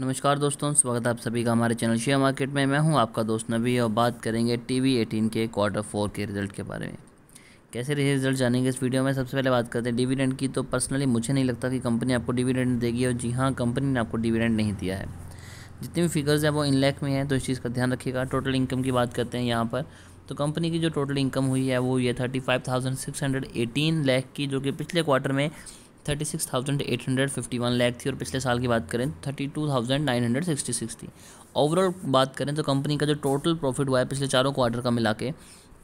नमस्कार दोस्तों स्वागत है आप सभी का हमारे चैनल शेयर मार्केट में मैं हूं आपका दोस्त नबी और बात करेंगे टीवी 18 के क्वार्टर फोर के रिजल्ट के बारे में कैसे रहे रिजल्ट जानेंगे इस वीडियो में सबसे पहले बात करते हैं डिविडेंड की तो पर्सनली मुझे नहीं लगता कि कंपनी आपको डिविडेंड देगी और जी हाँ कंपनी ने आपको डिविडेंड नहीं दिया है जितने भी फिगर्स हैं वो इन लैख में हैं तो इस चीज़ का ध्यान रखिएगा टोटल इनकम की बात करते हैं यहाँ पर तो कंपनी की जो टोटल इनकम हुई है वो ये thirty five thousand six hundred eighteen lakh की जो कि पिछले क्वार्टर में thirty six thousand eight hundred fifty one lakh थी और पिछले साल की बात करें thirty two thousand nine hundred sixty six थी ओवरऑल बात करें तो कंपनी का जो टोटल प्रॉफिट हुआ है पिछले चारों क्वार्टर का मिला के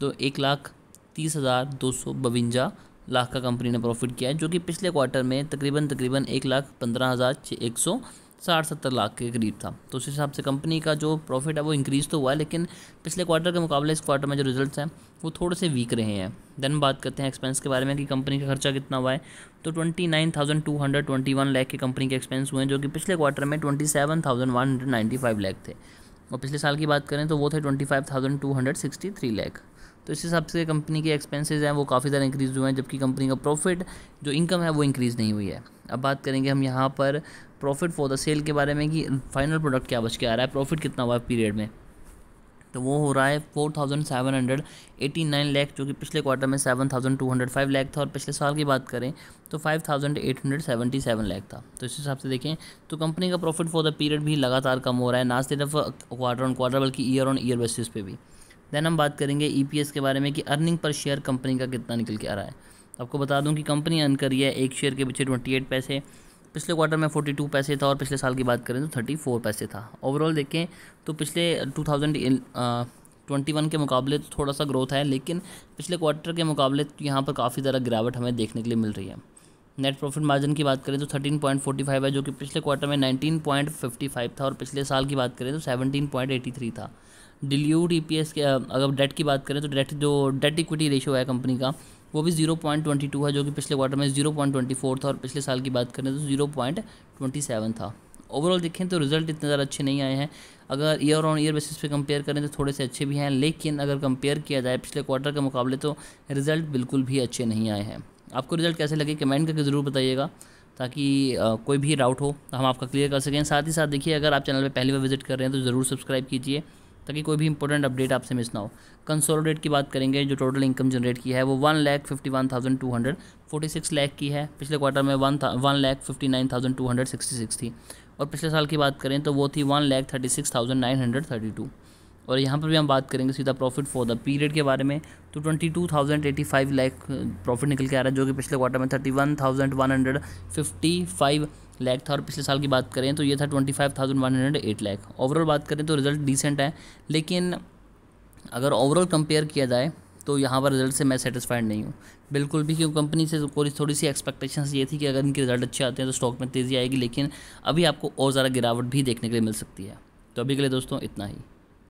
तो एक लाख तीस हज़ार दो सौ बवंजा लाख का कंपनी ने प्रॉफिट किया है जो कि पिछले क्वार्टर में तकरीबन तकरीबन एक लाख पंद्रह हज़ार एक सौ साठ सत्तर लाख के करीब था तो उस हिसाब से कंपनी का जो प्रॉफिट है वो इंक्रीज़ तो हुआ है लेकिन पिछले क्वार्टर के मुकाबले इस क्वार्टर में जो रिजल्ट्स हैं वो थोड़े से वीक रहे हैं देन बात करते हैं एक्सपेंस के बारे में कि कंपनी का खर्चा कितना हुआ है तो twenty nine thousand two hundred twenty one lakh के कंपनी के एक्सपेंस हुए हैं जो कि पिछले क्वार्टर में twenty seven thousand one hundred ninety five lakh थे और पिछले साल की बात करें तो वो थे twenty five thousand two hundred sixty three lakh तो इस हिसाब से कंपनी के एक्सपेंसेस हैं वो काफ़ी ज़्यादा इंक्रीज़ हुए हैं जबकि कंपनी का प्रॉफिट जो इनकम है वो इंक्रीज़ नहीं हुई है अब बात करेंगे हम यहाँ पर प्रॉफिट फॉर द सेल के बारे में कि फाइनल प्रोडक्ट क्या बच के आ रहा है प्रॉफिट कितना हुआ है पीरियड में तो वो हो रहा है four thousand seven hundred eighty nine lakh जो कि पिछले क्वार्टर में seven thousand two hundred five lakh था और पिछले साल की बात करें तो five thousand eight hundred seventy seven lakh था तो इस हिसाब से देखें तो कंपनी का प्रॉफिट फॉर द पीरियड भी लगातार कम हो रहा है ना सिर्फ क्वार्टर ऑन क्वार्टर बल्कि ईयर ऑन ईयर बेसिस पे भी दैन हम बात करेंगे ई e के बारे में कि अर्निंग पर शेयर कंपनी का कितना निकल के आ रहा है आपको बता दूं कि कंपनी अर्न रही है एक शेयर के पीछे ट्वेंटी एट पैसे पिछले क्वार्टर में 42 पैसे था और पिछले साल की बात करें तो 34 पैसे था ओवरऑल देखें तो पिछले 2021 के मुकाबले तो थोड़ा सा ग्रोथ है लेकिन पिछले क्वार्टर के मुकाबले तो यहाँ पर काफ़ी ज़्यादा गिरावट हमें देखने के लिए मिल रही है नेट प्रॉफिट मार्जिन की बात करें तो 13.45 है जो कि पिछले क्वार्टर में 19.55 था और पिछले साल की बात करें तो 17.83 था डिल्यूड ई e पी के अगर डेट की बात करें तो डेट जो डेट इक्विटी रेशियो है कंपनी का वो भी जीरो पॉइंट ट्वेंटी टू है जो कि पिछले क्वार्टर में जीरो पॉइंट ट्वेंटी फोर था और पिछले साल की बात करें तो जीरो पॉइंट ट्वेंटी सेवन था ओवरऑल देखें तो रिजल्ट इतने ज़्यादा अच्छे नहीं आए हैं अगर ईयर ऑन ईयर बेसिस पे कंपेयर करें तो थोड़े से अच्छे भी हैं लेकिन अगर कंपेयर किया जाए पिछले क्वार्टर के मुकाबले तो रिज़ल्ट बिल्कुल भी अच्छे नहीं आए हैं आपको रिज़ल्ट कैसे लगे कमेंट करके ज़रूर बताइएगा ताकि कोई भी डाउट हो तो हम आपका क्लियर कर सकें साथ ही साथ देखिए अगर आप चैनल पर पहली बार विजिट कर रहे हैं तो ज़रूर सब्सक्राइब कीजिए ताकि कोई भी इंपॉर्टेंट अपडेट आपसे मिस ना हो कंसोलिडेट की बात करेंगे जो टोटल इनकम जनरेट की है वो one lakh fifty one thousand two hundred forty six lakh की है पिछले क्वार्टर में one one lakh fifty nine thousand two hundred sixty six थी और पिछले साल की बात करें तो वो थी one lakh thirty six thousand nine hundred thirty two और यहाँ पर भी हम बात करेंगे सीधा प्रॉफिट फॉर द पीरियड के बारे में तो twenty two thousand eighty five lakh profit निकल के आ रहा है जो कि पिछले क्वार्टर में thirty one thousand one hundred fifty five lakh था और पिछले साल की बात करें तो ये था twenty five thousand one hundred eight lakh overall बात करें तो रिज़ल्ट डिसेंट है लेकिन अगर ओवरऑल कंपेयर किया जाए तो यहाँ पर रिजल्ट से मैं सेटिस्फाइड नहीं हूँ बिल्कुल भी क्यों कंपनी से कोई थोड़ी सी एक्सपेक्टेशंस ये थी कि अगर इनके रिजल्ट अच्छे आते हैं तो स्टॉक में तेज़ी आएगी लेकिन अभी आपको और ज़्यादा गिरावट भी देखने के लिए मिल सकती है तो अभी के लिए दोस्तों इतना ही